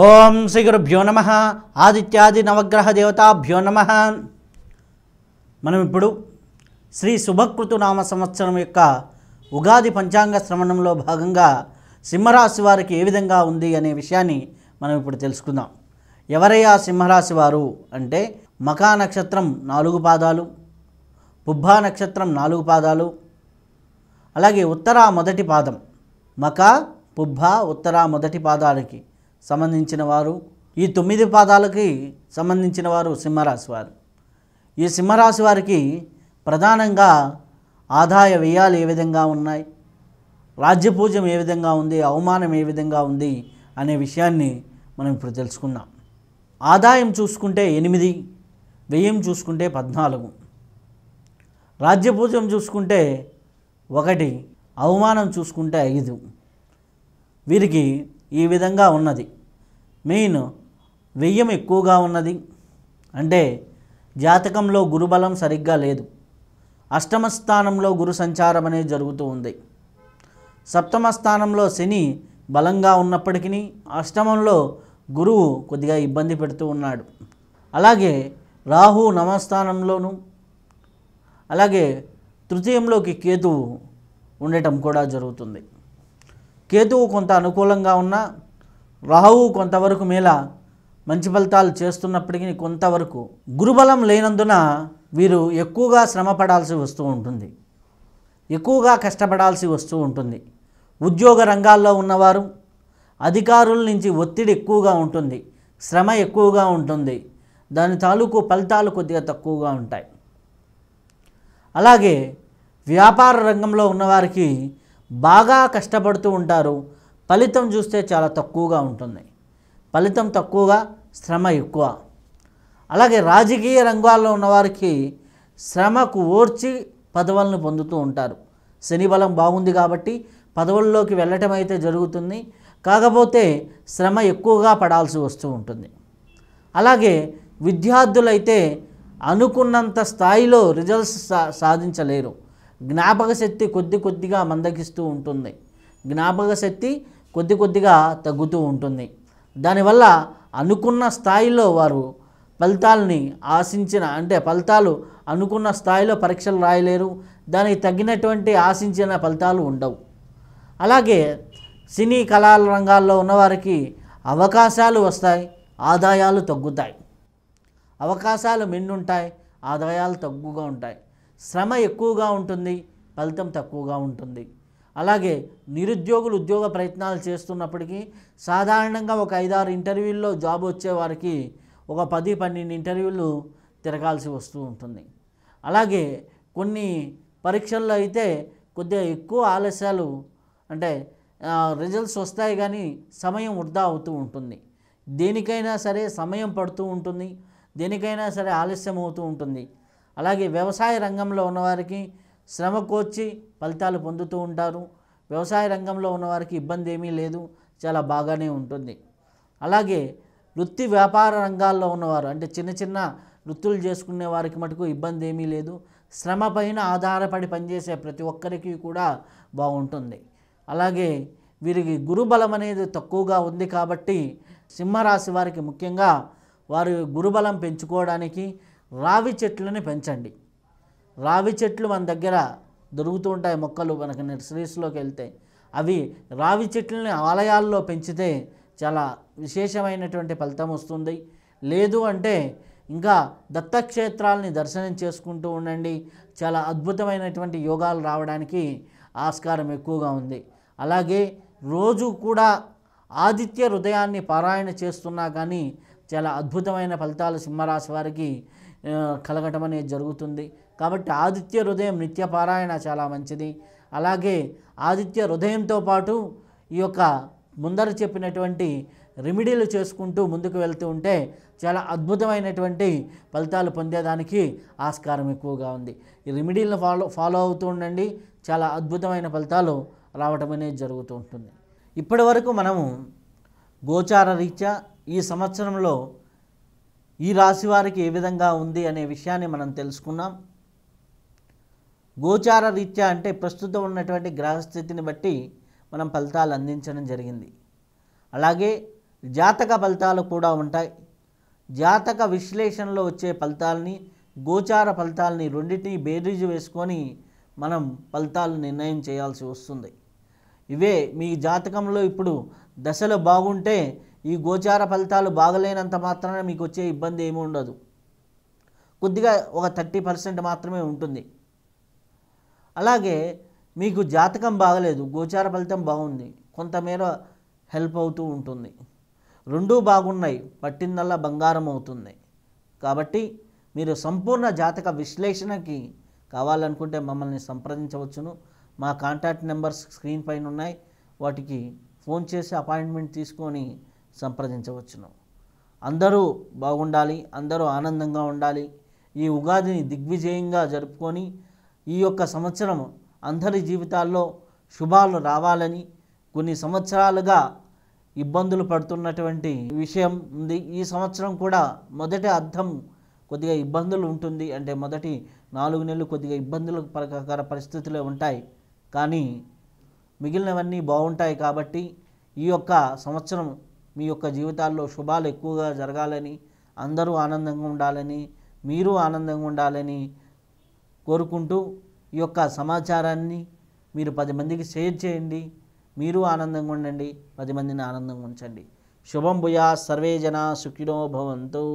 ఓం శ్రీ గురుభ్యో నమ ఆదిత్యాది నవగ్రహ దేవతాభ్యో నమ మనం ఇప్పుడు శ్రీ శుభకృతు నామ సంవత్సరం యొక్క ఉగాది పంచాంగ శ్రవణంలో భాగంగా సింహరాశి వారికి ఏ విధంగా ఉంది అనే విషయాన్ని మనం ఇప్పుడు తెలుసుకుందాం ఎవరయ్యా సింహరాశి వారు అంటే మకా నక్షత్రం నాలుగు పాదాలు పుబ్బా నక్షత్రం నాలుగు పాదాలు అలాగే ఉత్తరా మొదటి పాదం మకా పుబ్బ ఉత్తర మొదటి పాదాలకి సంబంధించిన వారు ఈ తొమ్మిది పాదాలకి సంబంధించిన వారు సింహరాశి వారు ఈ సింహరాశి వారికి ప్రధానంగా ఆదాయ వ్యయాలు ఏ విధంగా ఉన్నాయి రాజ్యపూజ్యం ఏ విధంగా ఉంది అవమానం ఏ విధంగా ఉంది అనే విషయాన్ని మనం ఇప్పుడు తెలుసుకుందాం ఆదాయం చూసుకుంటే ఎనిమిది వ్యయం చూసుకుంటే పద్నాలుగు రాజ్యపూజ్యం చూసుకుంటే ఒకటి అవమానం చూసుకుంటే ఐదు వీరికి ఈ విధంగా ఉన్నది మెయిన్ వెయ్యం ఎక్కువగా ఉన్నది అంటే జాతకంలో గురుబలం సరిగ్గా లేదు అష్టమ స్థానంలో గురు సంచారం అనేది జరుగుతూ ఉంది సప్తమ స్థానంలో శని బలంగా ఉన్నప్పటికీ అష్టమంలో గురువు కొద్దిగా ఇబ్బంది పెడుతూ ఉన్నాడు అలాగే రాహు నవస్థానంలోను అలాగే తృతీయంలోకి కేతువు ఉండటం కూడా జరుగుతుంది కేతువు కొంత అనుకూలంగా ఉన్నా రాహువు కొంతవరకు మేళ మంచి ఫలితాలు చేస్తున్నప్పటికీ కొంతవరకు గురుబలం లేనందున వీరు ఎక్కువగా శ్రమ పడాల్సి వస్తూ ఉంటుంది ఎక్కువగా కష్టపడాల్సి వస్తూ ఉంటుంది ఉద్యోగ రంగాల్లో ఉన్నవారు అధికారుల నుంచి ఒత్తిడి ఎక్కువగా ఉంటుంది శ్రమ ఎక్కువగా ఉంటుంది దాని తాలూకు ఫలితాలు కొద్దిగా తక్కువగా ఉంటాయి అలాగే వ్యాపార రంగంలో ఉన్నవారికి బాగా కష్టపడుతూ ఉంటారు ఫలితం చూస్తే చాలా తక్కువగా ఉంటుంది ఫలితం తక్కువగా శ్రమ ఎక్కువ అలాగే రాజకీయ రంగాల్లో ఉన్నవారికి శ్రమకు ఓర్చి పదవులను పొందుతూ ఉంటారు శని బలం బాగుంది కాబట్టి పదవుల్లోకి వెళ్ళటం అయితే జరుగుతుంది కాకపోతే శ్రమ ఎక్కువగా పడాల్సి వస్తూ ఉంటుంది అలాగే విద్యార్థులైతే అనుకున్నంత స్థాయిలో రిజల్ట్స్ సా సాధించలేరు జ్ఞాపక శక్తి కొద్ది కొద్దిగా మందగిస్తూ ఉంటుంది జ్ఞాపక శక్తి కొద్ది కొద్దిగా తగ్గుతూ ఉంటుంది దానివల్ల అనుకున్న స్థాయిలో వారు ఫలితాలని ఆశించిన అంటే ఫలితాలు అనుకున్న స్థాయిలో పరీక్షలు రాయలేరు దానికి తగినటువంటి ఆశించిన ఫలితాలు ఉండవు అలాగే సినీ కళా రంగాల్లో ఉన్నవారికి అవకాశాలు వస్తాయి ఆదాయాలు తగ్గుతాయి అవకాశాలు మిన్నుంటాయి ఆదాయాలు తక్కువగా ఉంటాయి శ్రమ ఎక్కువగా ఉంటుంది ఫలితం తక్కువగా ఉంటుంది అలాగే నిరుద్యోగులు ఉద్యోగ ప్రయత్నాలు చేస్తున్నప్పటికీ సాధారణంగా ఒక ఐదారు ఇంటర్వ్యూల్లో జాబ్ వచ్చేవారికి ఒక పది పన్నెండు ఇంటర్వ్యూలు తిరగాల్సి వస్తూ ఉంటుంది అలాగే కొన్ని పరీక్షల్లో అయితే కొద్దిగా ఎక్కువ ఆలస్యాలు అంటే రిజల్ట్స్ వస్తాయి కానీ సమయం వృధా అవుతూ ఉంటుంది దేనికైనా సరే సమయం పడుతూ ఉంటుంది దేనికైనా సరే ఆలస్యం అవుతూ ఉంటుంది అలాగే వ్యవసాయ రంగంలో ఉన్నవారికి శ్రమకు వచ్చి ఫలితాలు పొందుతూ ఉంటారు వ్యవసాయ రంగంలో ఉన్నవారికి ఇబ్బంది ఏమీ లేదు చాలా బాగానే ఉంటుంది అలాగే వృత్తి వ్యాపార రంగాల్లో ఉన్నవారు అంటే చిన్న చిన్న వృత్తులు చేసుకునే వారికి మటుకు ఇబ్బంది ఏమీ లేదు శ్రమ పైన ఆధారపడి పనిచేసే ప్రతి ఒక్కరికి కూడా బాగుంటుంది అలాగే వీరికి గురుబలం అనేది తక్కువగా ఉంది కాబట్టి సింహరాశి వారికి ముఖ్యంగా వారి గురుబలం పెంచుకోవడానికి రావి చెట్లను పెంచండి రావి చెట్లు మన దగ్గర దొరుకుతూ ఉంటాయి మొక్కలు మనకి నర్సరీస్లోకి వెళ్తే అవి రావి చెట్లని ఆలయాల్లో పెంచితే చాలా విశేషమైనటువంటి ఫలితం వస్తుంది లేదు అంటే ఇంకా దత్తక్షేత్రాలని దర్శనం చేసుకుంటూ ఉండండి చాలా అద్భుతమైనటువంటి యోగాలు రావడానికి ఆస్కారం ఎక్కువగా ఉంది అలాగే రోజు కూడా ఆదిత్య హృదయాన్ని పారాయణ చేస్తున్నా కానీ చాలా అద్భుతమైన ఫలితాలు సింహరాశి వారికి కలగటం అనేది జరుగుతుంది కాబట్టి ఆదిత్య హృదయం నిత్యపారాయణ చాలా మంచిది అలాగే ఆదిత్య హృదయంతో పాటు ఈ యొక్క ముందర చెప్పినటువంటి రెమెడీలు చేసుకుంటూ ముందుకు వెళ్తూ ఉంటే చాలా అద్భుతమైనటువంటి ఫలితాలు పొందేదానికి ఆస్కారం ఎక్కువగా ఉంది ఈ రెమెడీలను ఫాలో ఫాలో అవుతూ ఉండండి చాలా అద్భుతమైన ఫలితాలు రావటం అనేది జరుగుతూ ఉంటుంది ఇప్పటి వరకు మనము గోచార రీత్యా ఈ సంవత్సరంలో ఈ రాశి వారికి ఏ విధంగా ఉంది అనే విషయాన్ని మనం తెలుసుకున్నాం గోచార రీత్యా అంటే ప్రస్తుతం ఉన్నటువంటి గ్రహస్థితిని బట్టి మనం ఫలితాలు అందించడం జరిగింది అలాగే జాతక ఫలితాలు కూడా ఉంటాయి జాతక విశ్లేషణలో వచ్చే ఫలితాలని గోచార ఫలితాలని రెండింటినీ బేరీజు వేసుకొని మనం ఫలితాలు నిర్ణయం చేయాల్సి వస్తుంది ఇవే మీ జాతకంలో ఇప్పుడు దశలు బాగుంటే ఈ గోచార ఫలితాలు బాగలేనంత మాత్రాన మీకు వచ్చే ఇబ్బంది ఏమి ఉండదు కొద్దిగా ఒక థర్టీ పర్సెంట్ మాత్రమే ఉంటుంది అలాగే మీకు జాతకం బాగలేదు గోచార ఫలితం బాగుంది కొంతమేర హెల్ప్ అవుతూ ఉంటుంది రెండూ బాగున్నాయి పట్టిందల్లా బంగారం అవుతుంది కాబట్టి మీరు సంపూర్ణ జాతక విశ్లేషణకి కావాలనుకుంటే మమ్మల్ని సంప్రదించవచ్చును మా కాంటాక్ట్ నెంబర్స్ స్క్రీన్ పైన ఉన్నాయి వాటికి ఫోన్ చేసి అపాయింట్మెంట్ తీసుకొని సంప్రదించవచ్చును అందరూ బాగుండాలి అందరూ ఆనందంగా ఉండాలి ఈ ఉగాదిని దిగ్విజయంగా జరుపుకొని ఈ యొక్క సంవత్సరం అందరి జీవితాల్లో శుభాలు రావాలని కొన్ని సంవత్సరాలుగా ఇబ్బందులు పడుతున్నటువంటి విషయం ఉంది ఈ సంవత్సరం కూడా మొదటి అర్థం కొద్దిగా ఇబ్బందులు ఉంటుంది అంటే మొదటి నాలుగు నెలలు కొద్దిగా ఇబ్బందులు ప్రకార పరిస్థితులే ఉంటాయి కానీ మిగిలినవన్నీ బాగుంటాయి కాబట్టి ఈ యొక్క సంవత్సరం మీ యొక్క జీవితాల్లో శుభాలు ఎక్కువగా జరగాలని అందరూ ఆనందంగా ఉండాలని మీరు ఆనందంగా ఉండాలని కోరుకుంటూ ఈ యొక్క సమాచారాన్ని మీరు పది మందికి షేర్ చేయండి మీరు ఆనందంగా ఉండండి పది మందిని ఆనందంగా ఉంచండి శుభం భూయా సర్వే జన సుఖినో భవంతు